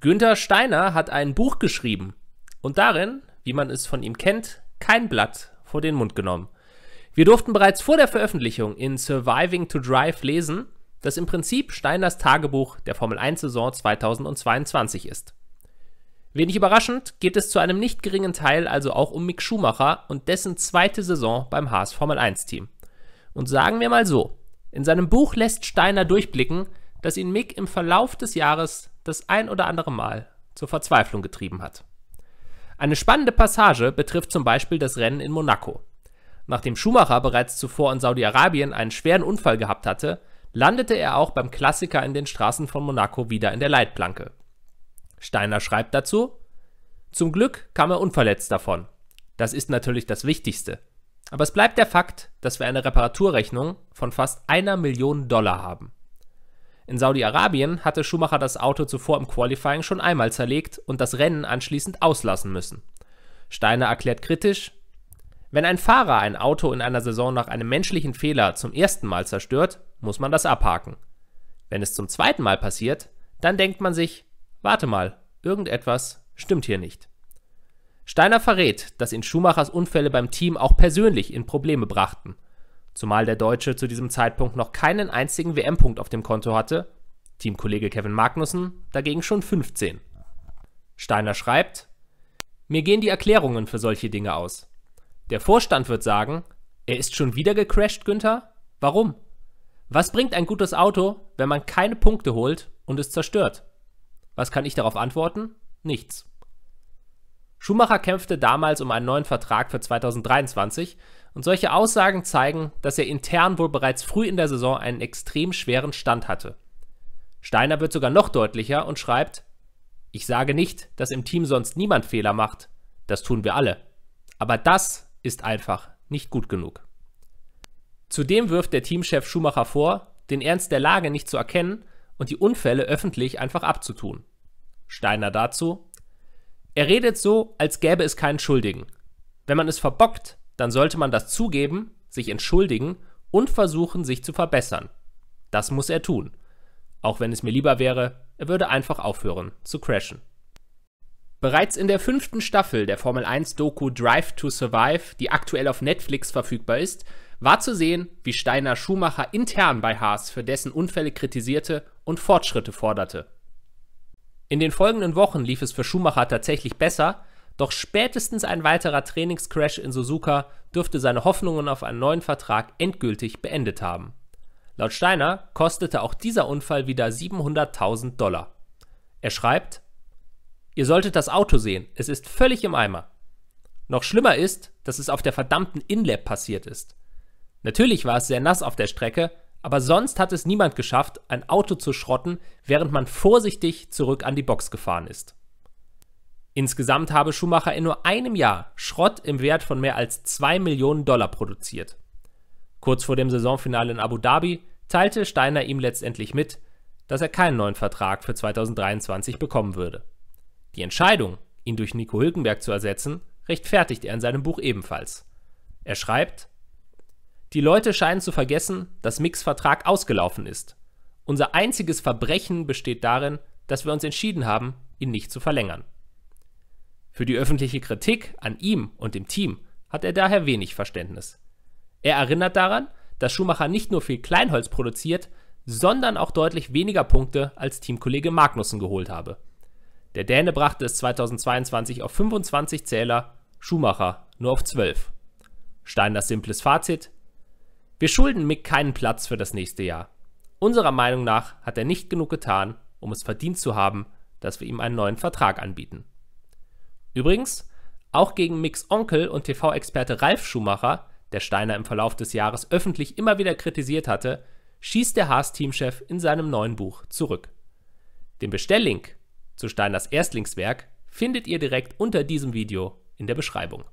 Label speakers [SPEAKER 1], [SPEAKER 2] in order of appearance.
[SPEAKER 1] Günther Steiner hat ein Buch geschrieben und darin, wie man es von ihm kennt, kein Blatt vor den Mund genommen. Wir durften bereits vor der Veröffentlichung in Surviving to Drive lesen, dass im Prinzip Steiners Tagebuch der Formel 1 Saison 2022 ist. Wenig überraschend geht es zu einem nicht geringen Teil also auch um Mick Schumacher und dessen zweite Saison beim Haas Formel 1 Team. Und sagen wir mal so, in seinem Buch lässt Steiner durchblicken, das ihn Mick im Verlauf des Jahres das ein oder andere Mal zur Verzweiflung getrieben hat. Eine spannende Passage betrifft zum Beispiel das Rennen in Monaco. Nachdem Schumacher bereits zuvor in Saudi-Arabien einen schweren Unfall gehabt hatte, landete er auch beim Klassiker in den Straßen von Monaco wieder in der Leitplanke. Steiner schreibt dazu, zum Glück kam er unverletzt davon. Das ist natürlich das Wichtigste. Aber es bleibt der Fakt, dass wir eine Reparaturrechnung von fast einer Million Dollar haben. In Saudi-Arabien hatte Schumacher das Auto zuvor im Qualifying schon einmal zerlegt und das Rennen anschließend auslassen müssen. Steiner erklärt kritisch, wenn ein Fahrer ein Auto in einer Saison nach einem menschlichen Fehler zum ersten Mal zerstört, muss man das abhaken. Wenn es zum zweiten Mal passiert, dann denkt man sich, warte mal, irgendetwas stimmt hier nicht. Steiner verrät, dass ihn Schumachers Unfälle beim Team auch persönlich in Probleme brachten zumal der Deutsche zu diesem Zeitpunkt noch keinen einzigen WM-Punkt auf dem Konto hatte, Teamkollege Kevin Magnussen dagegen schon 15. Steiner schreibt, mir gehen die Erklärungen für solche Dinge aus. Der Vorstand wird sagen, er ist schon wieder gecrashed, Günther? Warum? Was bringt ein gutes Auto, wenn man keine Punkte holt und es zerstört? Was kann ich darauf antworten? Nichts. Schumacher kämpfte damals um einen neuen Vertrag für 2023 und solche Aussagen zeigen, dass er intern wohl bereits früh in der Saison einen extrem schweren Stand hatte. Steiner wird sogar noch deutlicher und schreibt, ich sage nicht, dass im Team sonst niemand Fehler macht, das tun wir alle. Aber das ist einfach nicht gut genug. Zudem wirft der Teamchef Schumacher vor, den Ernst der Lage nicht zu erkennen und die Unfälle öffentlich einfach abzutun. Steiner dazu, er redet so, als gäbe es keinen Schuldigen. Wenn man es verbockt, dann sollte man das zugeben, sich entschuldigen und versuchen, sich zu verbessern. Das muss er tun. Auch wenn es mir lieber wäre, er würde einfach aufhören zu crashen. Bereits in der fünften Staffel der Formel 1 Doku Drive to Survive, die aktuell auf Netflix verfügbar ist, war zu sehen, wie Steiner Schumacher intern bei Haas für dessen Unfälle kritisierte und Fortschritte forderte. In den folgenden Wochen lief es für Schumacher tatsächlich besser, doch spätestens ein weiterer Trainingscrash in Suzuka dürfte seine Hoffnungen auf einen neuen Vertrag endgültig beendet haben. Laut Steiner kostete auch dieser Unfall wieder 700.000 Dollar. Er schreibt, Ihr solltet das Auto sehen, es ist völlig im Eimer. Noch schlimmer ist, dass es auf der verdammten Inlap passiert ist. Natürlich war es sehr nass auf der Strecke, aber sonst hat es niemand geschafft, ein Auto zu schrotten, während man vorsichtig zurück an die Box gefahren ist. Insgesamt habe Schumacher in nur einem Jahr Schrott im Wert von mehr als 2 Millionen Dollar produziert. Kurz vor dem Saisonfinale in Abu Dhabi teilte Steiner ihm letztendlich mit, dass er keinen neuen Vertrag für 2023 bekommen würde. Die Entscheidung, ihn durch Nico Hülkenberg zu ersetzen, rechtfertigt er in seinem Buch ebenfalls. Er schreibt, die Leute scheinen zu vergessen, dass Micks Vertrag ausgelaufen ist. Unser einziges Verbrechen besteht darin, dass wir uns entschieden haben, ihn nicht zu verlängern. Für die öffentliche Kritik an ihm und dem Team hat er daher wenig Verständnis. Er erinnert daran, dass Schumacher nicht nur viel Kleinholz produziert, sondern auch deutlich weniger Punkte als Teamkollege Magnussen geholt habe. Der Däne brachte es 2022 auf 25 Zähler, Schumacher nur auf 12. Steiners simples Fazit: Wir schulden Mick keinen Platz für das nächste Jahr. Unserer Meinung nach hat er nicht genug getan, um es verdient zu haben, dass wir ihm einen neuen Vertrag anbieten. Übrigens, auch gegen Mix Onkel und TV-Experte Ralf Schumacher, der Steiner im Verlauf des Jahres öffentlich immer wieder kritisiert hatte, schießt der Haas-Teamchef in seinem neuen Buch zurück. Den Bestelllink zu Steiners Erstlingswerk findet ihr direkt unter diesem Video in der Beschreibung.